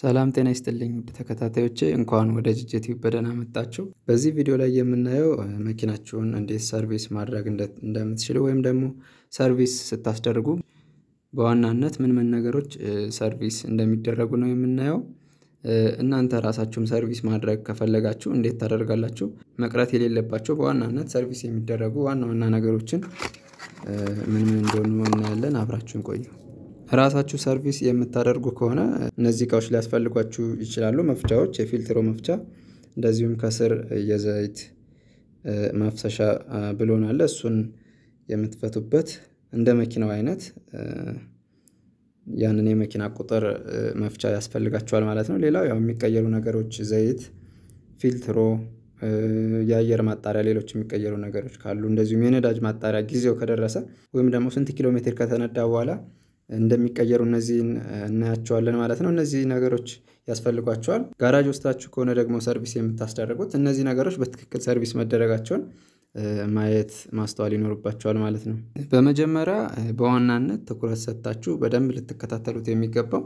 ሰላም ጤና ይስጥልኝ ውድ ተከታታዮቼ፣ እንኳን ወደ ጅጅቲ በደህና መጣችሁ። በዚህ ቪዲዮ ላይ የምናየው መኪናችሁን እንዴት ሰርቪስ ማድረግ እንደምትችሉ ወይም ደግሞ ሰርቪስ ስታስደርጉ በዋናነት ምን ምን ነገሮች ሰርቪስ እንደሚደረጉ ነው የምናየው። እናንተ ራሳችሁም ሰርቪስ ማድረግ ከፈለጋችሁ እንዴት ታደርጋላችሁ? መቅረት የሌለባቸው በዋናነት ሰርቪስ የሚደረጉ ዋና ዋና ነገሮችን ምን ምን እንደሆኑ እናያለን። አብራችሁን ቆዩ። ራሳችሁ ሰርቪስ የምታደርጉ ከሆነ እነዚህ እቃዎች ሊያስፈልጓችሁ ይችላሉ። መፍቻዎች፣ የፊልትሮ መፍቻ እንደዚሁም ከስር የዘይት ማፍሰሻ ብሎን እሱን የምትፈቱበት እንደ መኪናው አይነት ያንን የመኪና ቁጥር መፍቻ ያስፈልጋቸዋል ማለት ነው። ሌላው ያው የሚቀየሩ ነገሮች ዘይት፣ ፊልትሮ፣ የአየር ማጣሪያ፣ ሌሎች የሚቀየሩ ነገሮች ካሉ እንደዚሁም የነዳጅ ማጣሪያ ጊዜው ከደረሰ ወይም ደግሞ ስንት ኪሎ ሜትር ከተነዳ በኋላ እንደሚቀየሩ እነዚህን እናያቸዋለን ማለት ነው። እነዚህ ነገሮች ያስፈልጓቸዋል። ጋራጅ ውስጣችሁ ከሆነ ደግሞ ሰርቪስ የምታስደረጉት እነዚህ ነገሮች በትክክል ሰርቪስ መደረጋቸውን ማየት ማስተዋል ይኖርባቸዋል ማለት ነው። በመጀመሪያ በዋናነት ትኩረት ሰጥታችሁ በደንብ ልትከታተሉት የሚገባው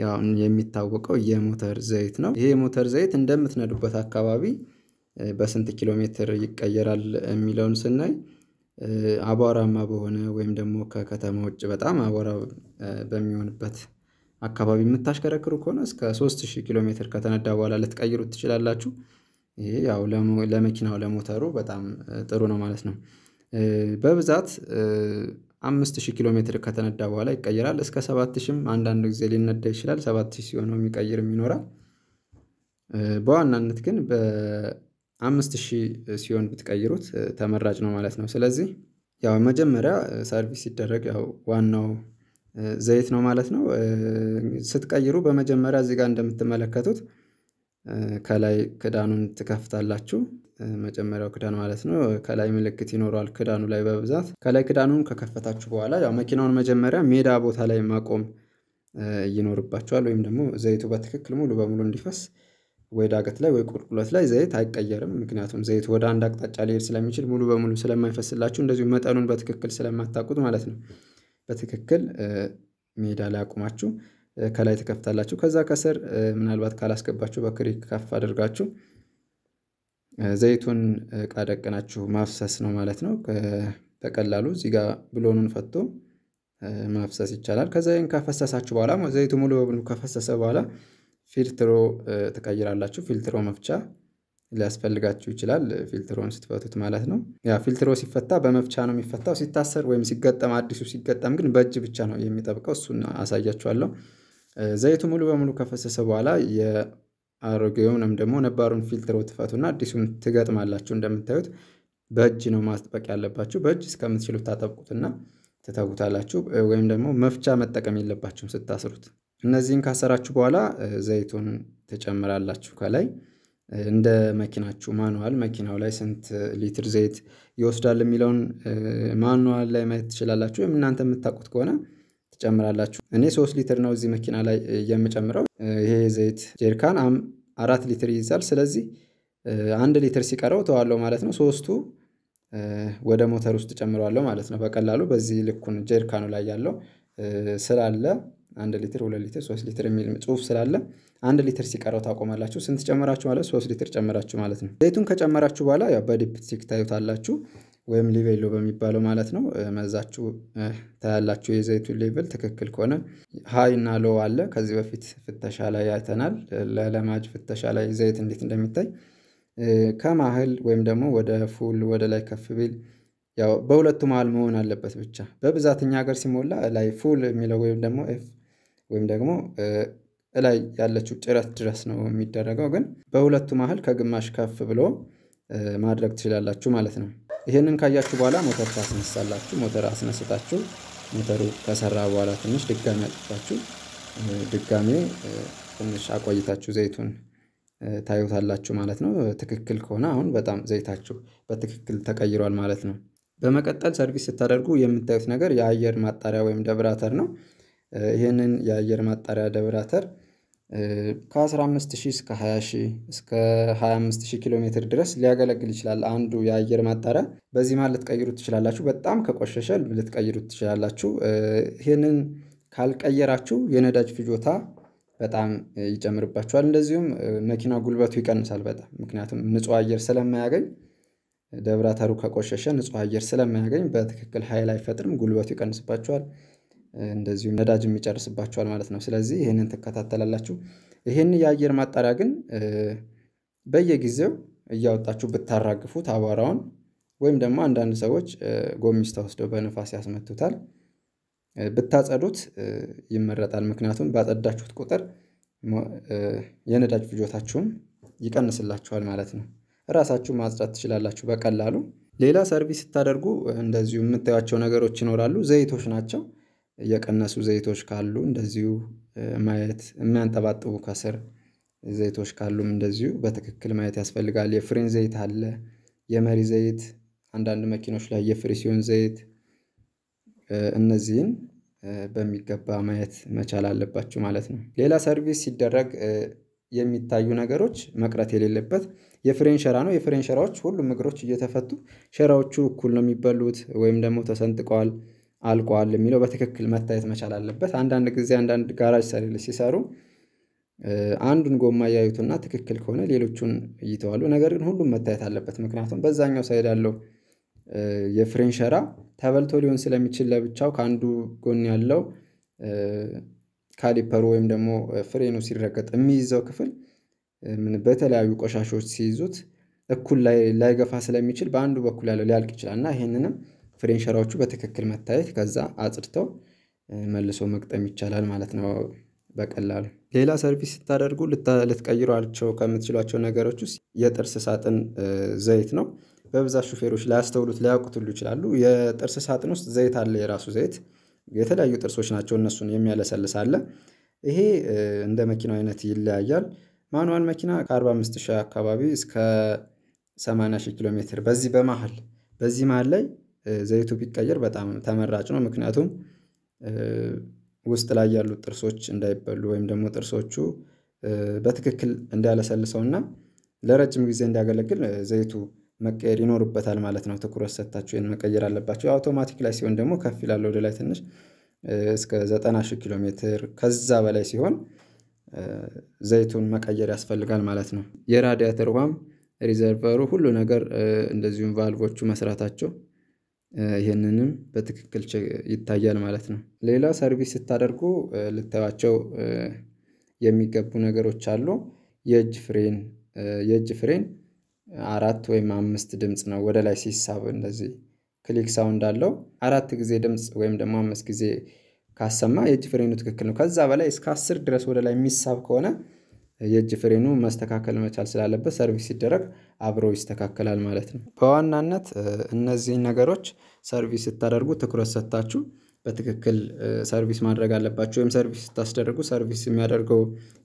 ያው የሚታወቀው የሞተር ዘይት ነው። ይሄ የሞተር ዘይት እንደምትነዱበት አካባቢ በስንት ኪሎ ሜትር ይቀየራል የሚለውን ስናይ አቧራማ በሆነ ወይም ደግሞ ከከተማ ውጭ በጣም አቧራ በሚሆንበት አካባቢ የምታሽከረክሩ ከሆነ እስከ ሶስት ኪሎ ሜትር ከተነዳ በኋላ ልትቀይሩት ትችላላችሁ። ይሄ ያው ለመኪናው ለሞተሩ በጣም ጥሩ ነው ማለት ነው። በብዛት አምስት ኪሎ ሜትር ከተነዳ በኋላ ይቀየራል እስከ ሰባት ሺህም አንዳንድ ጊዜ ሊነዳ ይችላል ሰባት ሲሆነው የሚቀይርም ይኖራል። በዋናነት ግን አምስት ሺህ ሲሆን ብትቀይሩት ተመራጭ ነው ማለት ነው። ስለዚህ ያው መጀመሪያ ሰርቪስ ሲደረግ ያው ዋናው ዘይት ነው ማለት ነው። ስትቀይሩ በመጀመሪያ እዚህ ጋር እንደምትመለከቱት ከላይ ክዳኑን ትከፍታላችሁ መጀመሪያው ክዳን ማለት ነው። ከላይ ምልክት ይኖረዋል ክዳኑ ላይ በብዛት ከላይ ክዳኑን ከከፈታችሁ በኋላ ያው መኪናውን መጀመሪያ ሜዳ ቦታ ላይ ማቆም ይኖርባችኋል ወይም ደግሞ ዘይቱ በትክክል ሙሉ በሙሉ እንዲፈስ ወይ ዳገት ላይ ወይ ቁልቁለት ላይ ዘይት አይቀየርም። ምክንያቱም ዘይት ወደ አንድ አቅጣጫ ሊሄድ ስለሚችል ሙሉ በሙሉ ስለማይፈስላችሁ እንደዚሁ መጠኑን በትክክል ስለማታውቁት ማለት ነው። በትክክል ሜዳ ላይ አቁማችሁ ከላይ ትከፍታላችሁ። ከዛ ከስር ምናልባት ካላስገባችሁ በክሪክ ከፍ አድርጋችሁ ዘይቱን እቃ ደቅናችሁ ማፍሰስ ነው ማለት ነው። በቀላሉ እዚህ ጋር ብሎኑን ፈቶ ማፍሰስ ይቻላል። ከዛ ይህን ከፈሰሳችሁ በኋላ ዘይቱ ሙሉ በሙሉ ከፈሰሰ በኋላ ፊልትሮ ትቀይራላችሁ። ፊልትሮ መፍቻ ሊያስፈልጋችሁ ይችላል። ፊልትሮን ስትፈቱት ማለት ነው። ያ ፊልትሮ ሲፈታ በመፍቻ ነው የሚፈታው። ሲታሰር ወይም ሲገጠም፣ አዲሱ ሲገጠም ግን በእጅ ብቻ ነው የሚጠብቀው። እሱን አሳያችኋለሁ። ዘይቱ ሙሉ በሙሉ ከፈሰሰ በኋላ የአሮጌውንም ደግሞ ነባሩን ፊልትሮ ትፈቱና አዲሱን ትገጥማላችሁ። እንደምታዩት በእጅ ነው ማስጠበቅ ያለባችሁ። በእጅ እስከምትችሉት ታጠብቁትና ትተውታላችሁ። ወይም ደግሞ መፍቻ መጠቀም የለባችሁም ስታስሩት። እነዚህን ካሰራችሁ በኋላ ዘይቱን ትጨምራላችሁ ከላይ እንደ መኪናችሁ ማኑዋል መኪናው ላይ ስንት ሊትር ዘይት ይወስዳል የሚለውን ማኑዋል ላይ ማየት ትችላላችሁ። ወይም እናንተ የምታውቁት ከሆነ ትጨምራላችሁ። እኔ ሶስት ሊትር ነው እዚህ መኪና ላይ የምጨምረው። ይሄ ዘይት ጀሪካን አራት ሊትር ይይዛል። ስለዚህ አንድ ሊትር ሲቀረው ተዋለው ማለት ነው። ሶስቱ ወደ ሞተር ውስጥ ጨምረዋለው ማለት ነው። በቀላሉ በዚህ ልኩን ጀሪካኑ ላይ ያለው ስላለ አንድ ሊትር ሁለት ሊትር ሶስት ሊትር የሚል ጽሁፍ ስላለ አንድ ሊትር ሲቀረው ታቆማላችሁ። ስንት ጨመራችሁ ማለት ሶስት ሊትር ጨመራችሁ ማለት ነው። ዘይቱን ከጨመራችሁ በኋላ ያው በዲፕስቲክ ታዩታላችሁ ወይም ሊቬሎ በሚባለው ማለት ነው። መዛችሁ ታያላችሁ። የዘይቱን ሌቭል ትክክል ከሆነ ሀይ እና ሎ አለ። ከዚህ በፊት ፍተሻ ላይ አይተናል። ለለማጅ ፍተሻ ላይ ዘይት እንዴት እንደሚታይ ከማህል ወይም ደግሞ ወደ ፉል ወደ ላይ ከፍ ቢል ያው በሁለቱ መሀል መሆን አለበት። ብቻ በብዛተኛ ሀገር ሲሞላ ላይ ፉል የሚለው ወይም ደግሞ ኤፍ ወይም ደግሞ እላይ ያለችው ጭረት ድረስ ነው የሚደረገው። ግን በሁለቱ መሀል ከግማሽ ከፍ ብሎ ማድረግ ትችላላችሁ ማለት ነው። ይህንን ካያችሁ በኋላ ሞተር ታስነሳላችሁ። ሞተር አስነስታችሁ ሞተሩ ከሰራ በኋላ ትንሽ ድጋሚ አጥፋችሁ ድጋሜ ትንሽ አቆይታችሁ ዘይቱን ታዩታላችሁ ማለት ነው። ትክክል ከሆነ አሁን በጣም ዘይታችሁ በትክክል ተቀይሯል ማለት ነው። በመቀጠል ሰርቪስ ስታደርጉ የምታዩት ነገር የአየር ማጣሪያ ወይም ደብራተር ነው። ይህንን የአየር ማጣሪያ ደብራተር ከ 15 ሺህ እስከ ሃያ ሺህ እስከ 25 ሺህ ኪሎ ሜትር ድረስ ሊያገለግል ይችላል። አንዱ የአየር ማጣሪያ በዚህ ማለት ልትቀይሩት ትችላላችሁ። በጣም ከቆሸሸ ልትቀይሩት ትችላላችሁ። ይህንን ካልቀየራችሁ የነዳጅ ፍጆታ በጣም ይጨምርባችኋል። እንደዚሁም መኪና ጉልበቱ ይቀንሳል በጣም ምክንያቱም ንጹህ አየር ስለማያገኝ ደብራተሩ ከቆሸሸ ንጹህ አየር ስለማያገኝ በትክክል ኃይል አይፈጥርም፣ ጉልበቱ ይቀንስባችኋል። እንደዚሁም ነዳጅ የሚጨርስባቸዋል ማለት ነው። ስለዚህ ይህንን ትከታተላላችሁ። ይህን የአየር ማጣሪያ ግን በየጊዜው እያወጣችሁ ብታራግፉት አቧራውን ወይም ደግሞ አንዳንድ ሰዎች ጎሚስታ ወስደው በንፋስ ያስመቱታል። ብታጸዱት ይመረጣል። ምክንያቱም ባጸዳችሁት ቁጥር የነዳጅ ፍጆታችሁን ይቀንስላችኋል ማለት ነው። ራሳችሁ ማጽዳት ትችላላችሁ በቀላሉ። ሌላ ሰርቪስ ስታደርጉ እንደዚሁ የምታዩቸው ነገሮች ይኖራሉ። ዘይቶች ናቸው። የቀነሱ ዘይቶች ካሉ እንደዚሁ ማየት የሚያንጠባጥቡ ከስር ዘይቶች ካሉም እንደዚሁ በትክክል ማየት ያስፈልጋል። የፍሬን ዘይት አለ የመሪ ዘይት አንዳንድ መኪኖች ላይ የፍሬ ሲሆን ዘይት እነዚህን በሚገባ ማየት መቻል አለባቸው ማለት ነው። ሌላ ሰርቪስ ሲደረግ የሚታዩ ነገሮች መቅረት የሌለበት የፍሬን ሸራ ነው። የፍሬን ሸራዎች ሁሉም እግሮች እየተፈቱ ሸራዎቹ እኩል ነው የሚበሉት ወይም ደግሞ ተሰንጥቀዋል አልቋል የሚለው በትክክል መታየት መቻል አለበት። አንዳንድ ጊዜ አንዳንድ ጋራጅ ሰሌል ሲሰሩ አንዱን ጎማ ያዩትና ትክክል ከሆነ ሌሎቹን እይተዋሉ። ነገር ግን ሁሉም መታየት አለበት። ምክንያቱም በዛኛው ሳይድ ያለው የፍሬን ሸራ ተበልቶ ሊሆን ስለሚችል ለብቻው ከአንዱ ጎን ያለው ካሊፐሩ ወይም ደግሞ ፍሬኑ ሲረገጥ የሚይዘው ክፍል በተለያዩ ቆሻሾች ሲይዙት እኩል ላይገፋ ስለሚችል በአንዱ በኩል ያለው ሊያልቅ ይችላል እና ይሄንንም ፍሬን ሸራዎቹ በትክክል መታየት ከዛ አጽድተው መልሶ መቅጠም ይቻላል ማለት ነው በቀላሉ። ሌላ ሰርቪስ ስታደርጉ ልትቀይሯቸው ከምትችሏቸው ነገሮች ውስጥ የጥርስ ሳጥን ዘይት ነው። በብዛት ሹፌሮች ላያስተውሉት ሊያውቁትሉ ይችላሉ። የጥርስ ሳጥን ውስጥ ዘይት አለ፣ የራሱ ዘይት የተለያዩ ጥርሶች ናቸው፣ እነሱን የሚያለሰልስ አለ። ይሄ እንደ መኪናው አይነት ይለያያል። ማኑዋል መኪና ከ45 ሺህ አካባቢ እስከ 80 ሺህ ኪሎ ሜትር በዚህ በመሀል በዚህ መሀል ላይ ዘይቱ ቢቀየር በጣም ተመራጭ ነው። ምክንያቱም ውስጥ ላይ ያሉት ጥርሶች እንዳይበሉ ወይም ደግሞ ጥርሶቹ በትክክል እንዲያለሰልሰውና ለረጅም ጊዜ እንዲያገለግል ዘይቱ መቀየር ይኖርበታል ማለት ነው። ትኩረት ሰታቸው ይሄን መቀየር አለባቸው አውቶማቲክ ላይ ሲሆን ደግሞ ከፍ ይላል ወደ ላይ ትንሽ እስከ 90 ሺህ ኪሎ ሜትር ከዛ በላይ ሲሆን ዘይቱን መቀየር ያስፈልጋል ማለት ነው። የራዲያተር ውሃም ሪዘርቨሩ ሁሉ ነገር እንደዚሁም ቫልቮቹ መስራታቸው ይህንንም በትክክል ይታያል ማለት ነው። ሌላ ሰርቪስ ስታደርጉ ልታዩዋቸው የሚገቡ ነገሮች አሉ። የእጅ ፍሬን የእጅ ፍሬን አራት ወይም አምስት ድምፅ ነው ወደ ላይ ሲሳብ እንደዚህ ክሊክ ሳውንድ አለው አራት ጊዜ ድምፅ ወይም ደግሞ አምስት ጊዜ ካሰማ የእጅ ፍሬኑ ትክክል ነው። ከዛ በላይ እስከ አስር ድረስ ወደ ላይ የሚሳብ ከሆነ የእጅ ፍሬኑ መስተካከል መቻል ስላለበት ሰርቪስ ሲደረግ አብሮ ይስተካከላል ማለት ነው። በዋናነት እነዚህን ነገሮች ሰርቪስ ስታደርጉ ትኩረት ሰጥታችሁ በትክክል ሰርቪስ ማድረግ አለባችሁ። ወይም ሰርቪስ ስታስደርጉ ሰርቪስ የሚያደርገው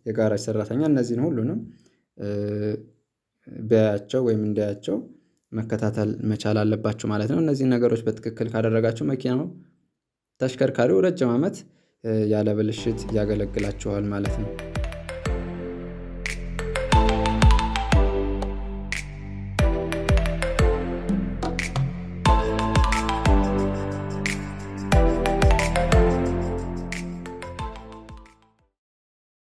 የጋራጅ ሰራተኛ እነዚህን ሁሉንም ቢያያቸው ወይም እንዳያቸው መከታተል መቻል አለባችሁ ማለት ነው። እነዚህን ነገሮች በትክክል ካደረጋችሁ መኪናው ተሽከርካሪው ረጅም ዓመት ያለ ብልሽት ያገለግላችኋል ማለት ነው።